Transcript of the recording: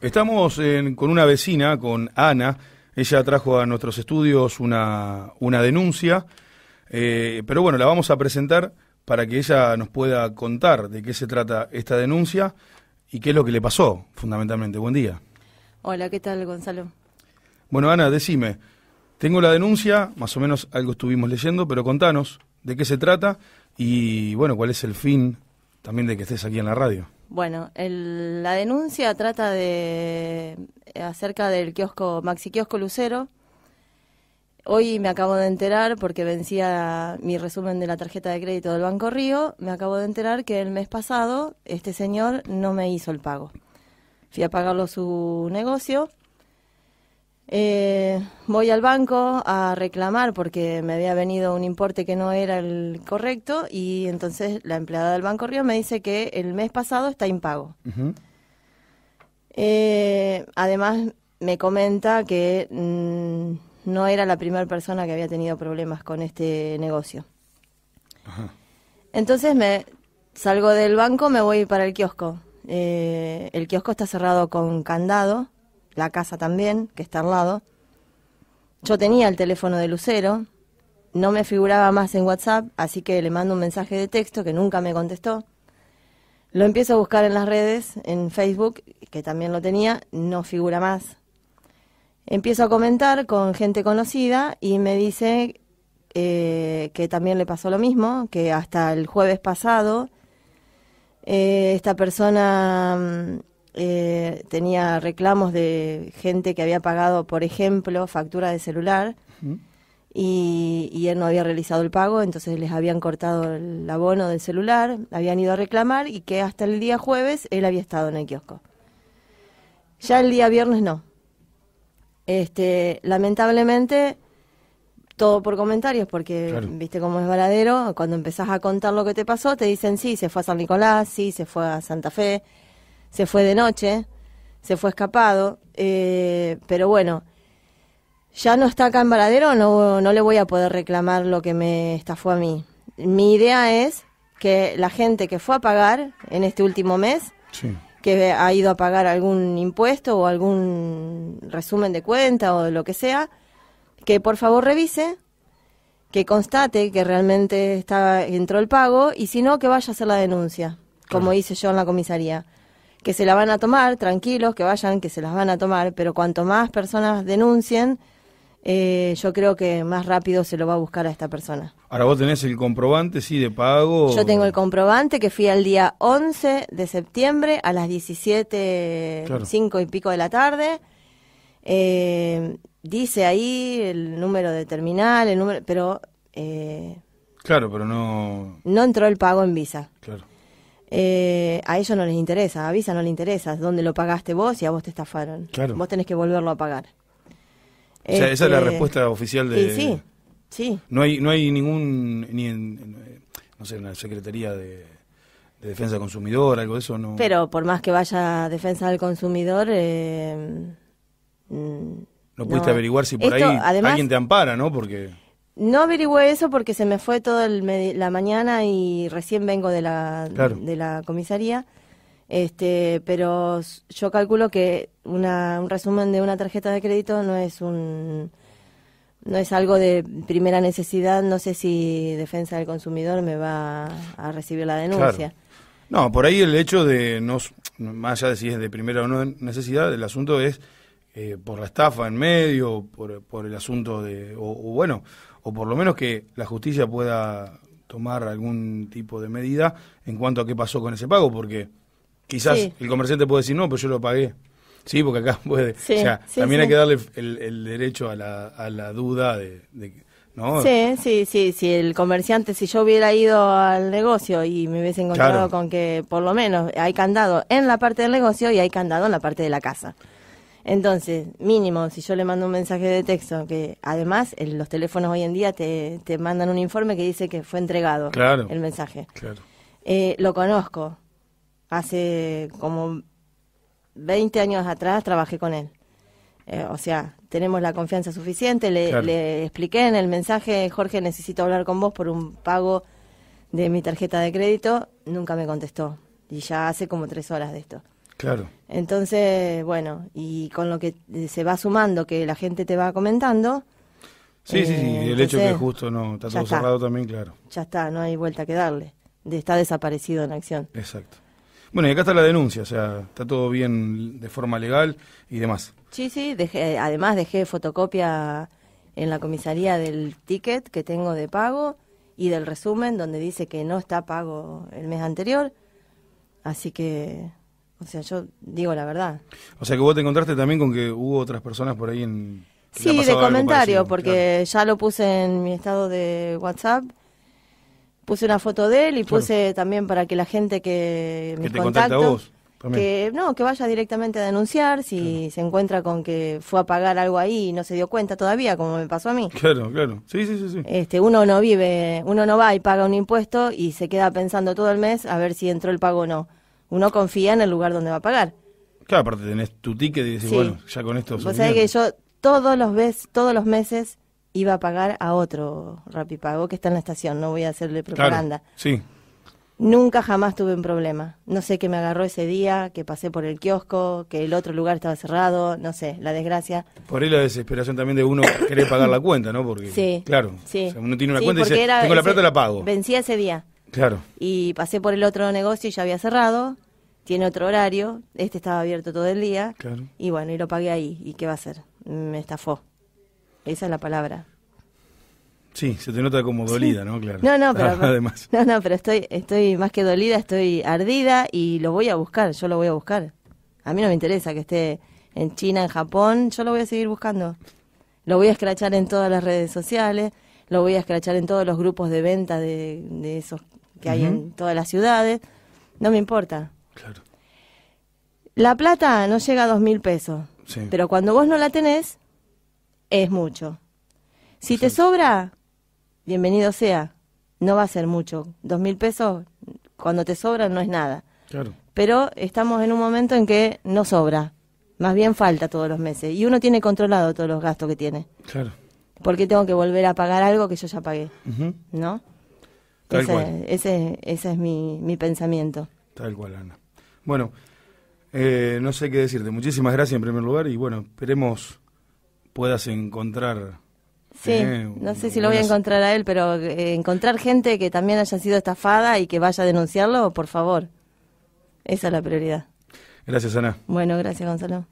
Estamos con una vecina, con Ana. Ella trajo a nuestros estudios una, denuncia, eh, pero bueno, la vamos a presentar para que ella nos pueda contar de qué se trata esta denuncia y qué es lo que le pasó, fundamentalmente. Buen día. Hola, ¿qué tal, Gonzalo? Bueno, Ana, decime, tengo la denuncia, más o menos algo estuvimos leyendo, pero contanos de qué se trata y, bueno, cuál es el fin también de que estés aquí en la radio. Bueno, la denuncia trata de eh, acerca del kiosco Maxi Kiosco Lucero. Hoy me acabo de enterar, porque vencía mi resumen de la tarjeta de crédito del Banco Río, me acabo de enterar que el mes pasado este señor no me hizo el pago. Fui a pagarlo su negocio eh, voy al banco a reclamar porque me había venido un importe que no era el correcto y entonces la empleada del Banco Río me dice que el mes pasado está impago. Eh, además me comenta que mm, no era la primera persona que había tenido problemas con este negocio. Entonces me salgo del banco, me voy para el kiosco. Eh, el kiosco está cerrado con candado la casa también, que está al lado. Yo tenía el teléfono de Lucero, no me figuraba más en WhatsApp, así que le mando un mensaje de texto que nunca me contestó. Lo empiezo a buscar en las redes, en Facebook, que también lo tenía, no figura más. Empiezo a comentar con gente conocida y me dice eh, que también le pasó lo mismo, que hasta el jueves pasado eh, esta persona mm, eh, tenía reclamos de gente que había pagado, por ejemplo, factura de celular y, él no había realizado el pago, entonces les habían cortado el abono del celular, habían ido a reclamar y que hasta el día jueves él había estado en el kiosco. Ya el día viernes no. Este, lamentablemente, todo por comentarios, porque viste cómo es baladero, cuando empezás a contar lo que te pasó, te dicen sí, se fue a San Nicolás, sí, se fue a Santa Fe, se fue de noche, se fue escapado, eh, pero bueno, ya no está acá en Varadero, no, no le voy a poder reclamar lo que me estafó a mí. Mi idea es que la gente que fue a pagar en este último mes, que ha ido a pagar algún impuesto o algún resumen de cuenta o lo que sea, que por favor revise, que constate que realmente está, entró el pago y si no, que vaya a hacer la denuncia, como hice yo en la comisaría que se la van a tomar, tranquilos, que vayan, que se las van a tomar, pero cuanto más personas denuncien, eh, yo creo que más rápido se lo va a buscar a esta persona. Ahora vos tenés el comprobante, sí, de pago. Yo tengo el comprobante que fui al día 11 de septiembre a las 17, y pico de la tarde. Eh, dice ahí el número de terminal, el número, pero... Eh, claro, pero no... No entró el pago en Visa. Claro. Eh, a ellos no les interesa, a Visa no le interesa, dónde lo pagaste vos y a vos te estafaron. Vos tenés que volverlo a pagar. esa es la este, respuesta oficial de... Sí, sí, No hay, no hay ningún, ni en, no sé, en la Secretaría de, Defensa del Consumidor, algo de eso, ¿no? Pero por más que vaya a Defensa del Consumidor... Eh, mm, no pudiste averiguar si por ahí alguien te ampara, ¿no? Porque... No averigüé eso porque se me fue toda la mañana y recién vengo de la, de la comisaría. Este, pero yo calculo que una, un resumen de una tarjeta de crédito no es un no es algo de primera necesidad. No sé si Defensa del Consumidor me va a recibir la denuncia. No, por ahí el hecho de no más allá de si es de primera o no necesidad, el asunto es eh, por la estafa en medio, por, por el asunto de o bueno o por lo menos que la justicia pueda tomar algún tipo de medida en cuanto a qué pasó con ese pago, porque quizás el comerciante puede decir, no, pero yo lo pagué. Sí, porque acá puede. también hay que darle el, derecho a la, a la duda de, ¿no? Sí, sí, sí, si el comerciante, si yo hubiera ido al negocio y me hubiese encontrado con que por lo menos hay candado en la parte del negocio y hay candado en la parte de la casa. Entonces, mínimo, si yo le mando un mensaje de texto, que además los teléfonos hoy en día te, te, mandan un informe que dice que fue entregado el mensaje. Eh, lo conozco. Hace como 20 años atrás trabajé con él. Eh, o sea, tenemos la confianza suficiente. Le, le expliqué en el mensaje, Jorge, necesito hablar con vos por un pago de mi tarjeta de crédito. Nunca me contestó. Y ya hace como tres horas de esto. Claro. Entonces, bueno, y con lo que eh, se va sumando, que la gente te va comentando. Sí, sí, sí, eh, el hecho que justo no está todo cerrado también, claro. Ya está, no hay vuelta que darle. está desaparecido en acción. Exacto. Bueno, y acá está la denuncia, o sea, está todo bien de forma legal y demás. Sí, sí, además dejé fotocopia en la comisaría del ticket que tengo de pago y del resumen donde dice que no está pago el mes anterior. Así que o sea, yo digo la verdad. O sea, que vos te encontraste también con que hubo otras personas por ahí en... Sí, de comentario, porque ya lo puse en mi estado de WhatsApp. Puse una foto de él y puse también para que la gente que, que me contacta Que no, que vaya directamente a denunciar si se encuentra con que fue a pagar algo ahí y no se dio cuenta todavía, como me pasó a mí. Claro, claro. Sí, sí, sí, sí. Este, uno no vive, uno no va y paga un impuesto y se queda pensando todo el mes a ver si entró el pago o no uno confía en el lugar donde va a pagar. Claro, aparte tenés tu ticket y decís, bueno, ya con esto... Vos sabés que yo todos los, ves, todos los meses iba a pagar a otro Rapipago que está en la estación, no voy a hacerle propaganda. sí. Nunca jamás tuve un problema. No sé qué me agarró ese día, que pasé por el kiosco, que el otro lugar estaba cerrado, no sé, la desgracia. Por ahí la desesperación también de uno quiere pagar la cuenta, ¿no? Porque, sí. Claro. uno tiene una cuenta y dice, tengo la plata, la pago. Vencía ese día. Claro. Y pasé por el otro negocio y ya había cerrado. Tiene otro horario. Este estaba abierto todo el día. Claro. Y bueno, y lo pagué ahí. ¿Y qué va a hacer? Me estafó. Esa es la palabra. Sí, se te nota como dolida, ¿no? Claro. No, no, pero, No, no, pero estoy, estoy más que dolida, estoy ardida y lo voy a buscar, yo lo voy a buscar. A mí no me interesa que esté en China, en Japón, yo lo voy a seguir buscando. Lo voy a escrachar en todas las redes sociales, lo voy a escrachar en todos los grupos de venta de esos que hay en todas las ciudades, no me importa. Claro. La plata no llega a dos mil pesos, pero cuando vos no la tenés, es mucho. Si te sobra, bienvenido sea, no va a ser mucho. Dos mil pesos, cuando te sobra, no es nada. Claro. Pero estamos en un momento en que no sobra, más bien falta todos los meses. Y uno tiene controlado todos los gastos que tiene. Claro. Porque tengo que volver a pagar algo que yo ya pagué, ¿no? Tal ese, ese, es mi, pensamiento. Tal cual, Ana. Bueno, eh, no sé qué decirte. Muchísimas gracias en primer lugar y bueno, esperemos puedas encontrar. Sí, eh, no sé si lo voy a encontrar a él, pero eh, encontrar gente que también haya sido estafada y que vaya a denunciarlo, por favor. Esa es la prioridad. Gracias, Ana. Bueno, gracias, Gonzalo.